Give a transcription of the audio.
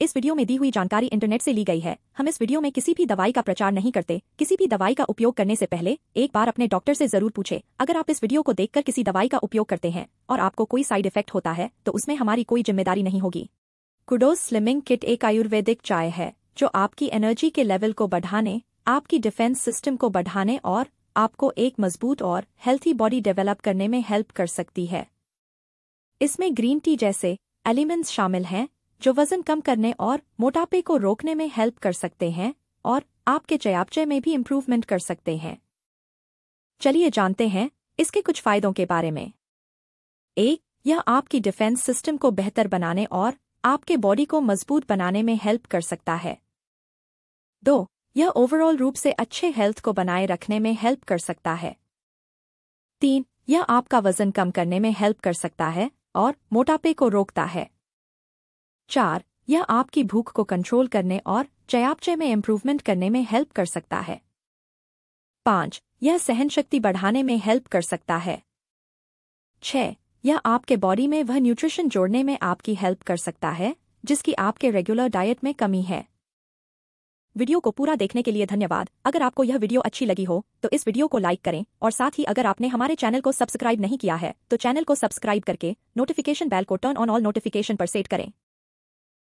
इस वीडियो में दी हुई जानकारी इंटरनेट से ली गई है हम इस वीडियो में किसी भी दवाई का प्रचार नहीं करते किसी भी दवाई का उपयोग करने से पहले एक बार अपने डॉक्टर से जरूर पूछे अगर आप इस वीडियो को देखकर किसी दवाई का उपयोग करते हैं और आपको कोई साइड इफेक्ट होता है तो उसमें हमारी कोई जिम्मेदारी नहीं होगी कुडोज स्लिमिंग किट एक आयुर्वेदिक चाय है जो आपकी एनर्जी के लेवल को बढ़ाने आपकी डिफेंस सिस्टम को बढ़ाने और आपको एक मजबूत और हेल्थी बॉडी डेवलप करने में हेल्प कर सकती है इसमें ग्रीन टी जैसे एलिमेंट्स शामिल हैं जो वजन कम करने और मोटापे को रोकने में हेल्प कर सकते हैं और आपके चयापचय में भी इम्प्रूवमेंट कर सकते हैं चलिए जानते हैं इसके कुछ फायदों के बारे में एक यह आपकी डिफेंस सिस्टम को बेहतर बनाने और आपके बॉडी को मजबूत बनाने में हेल्प कर सकता है दो यह ओवरऑल रूप से अच्छे हेल्थ को बनाए रखने में हेल्प कर सकता है तीन यह आपका वजन कम करने में हेल्प कर सकता है और मोटापे को रोकता है चार यह आपकी भूख को कंट्रोल करने और चयापचय में इम्प्रूवमेंट करने में हेल्प कर सकता है पांच यह सहन शक्ति बढ़ाने में हेल्प कर सकता है छ यह आपके बॉडी में वह न्यूट्रिशन जोड़ने में आपकी हेल्प कर सकता है जिसकी आपके रेगुलर डाइट में कमी है वीडियो को पूरा देखने के लिए धन्यवाद अगर आपको यह वीडियो अच्छी लगी हो तो इस वीडियो को लाइक करें और साथ ही अगर आपने हमारे चैनल को सब्सक्राइब नहीं किया है तो चैनल को सब्सक्राइब करके नोटिफिकेशन बेल को टर्न ऑन ऑल नोटिफिकेशन पर सेट करें